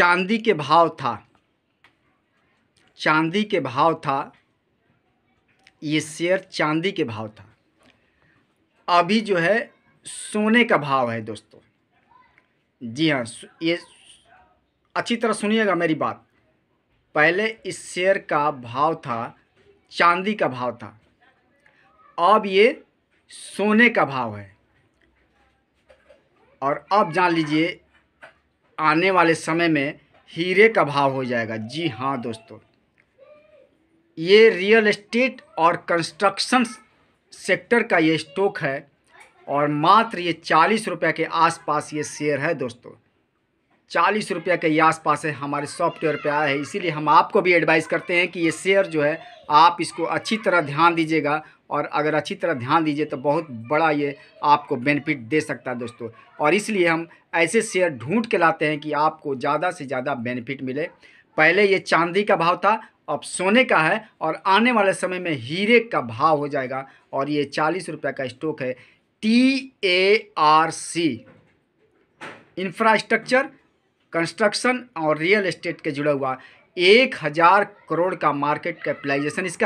चांदी के भाव था चांदी के भाव था ये शेयर चांदी के भाव था अभी जो है सोने का भाव है दोस्तों जी हाँ ये अच्छी तरह सुनिएगा मेरी बात पहले इस शेयर का भाव था चांदी का भाव था अब ये सोने का भाव है और अब जान लीजिए आने वाले समय में हीरे का भाव हो जाएगा जी हाँ दोस्तों ये रियल एस्टेट और कंस्ट्रक्शन सेक्टर का ये स्टॉक है और मात्र ये चालीस रुपये के आसपास ये शेयर है दोस्तों चालीस रुपये के आसपास है हमारे सॉफ्टवेयर पे आया है इसीलिए हम आपको भी एडवाइस करते हैं कि ये शेयर जो है आप इसको अच्छी तरह ध्यान दीजिएगा और अगर अच्छी तरह ध्यान दीजिए तो बहुत बड़ा ये आपको बेनिफिट दे सकता है दोस्तों और इसलिए हम ऐसे शेयर ढूंढ के लाते हैं कि आपको ज़्यादा से ज़्यादा बेनिफिट मिले पहले ये चांदी का भाव था अब सोने का है और आने वाले समय में हीरे का भाव हो जाएगा और ये चालीस रुपये का स्टॉक है T A R C infrastructure construction और रियल इस्टेट के जुड़ा हुआ एक हज़ार करोड़ का मार्केट कैपिटलाइजेशन इसका